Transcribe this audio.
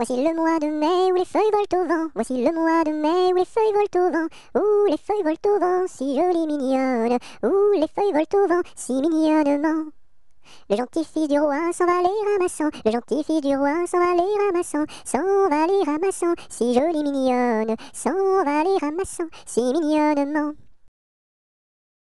Voici le mois de mai où les feuilles volent au vent. Voici le mois de mai où les feuilles volent au vent. Où les feuilles volent au vent, si jolies mignonnes. Où les feuilles volent au vent, si mignonnement. Le gentil fils du roi s'en va les ramassant, le gentil fils du roi s'en va les ramassant, s'en va les ramassant, si jolie mignonne, s'en va les ramassant, si mignonnement.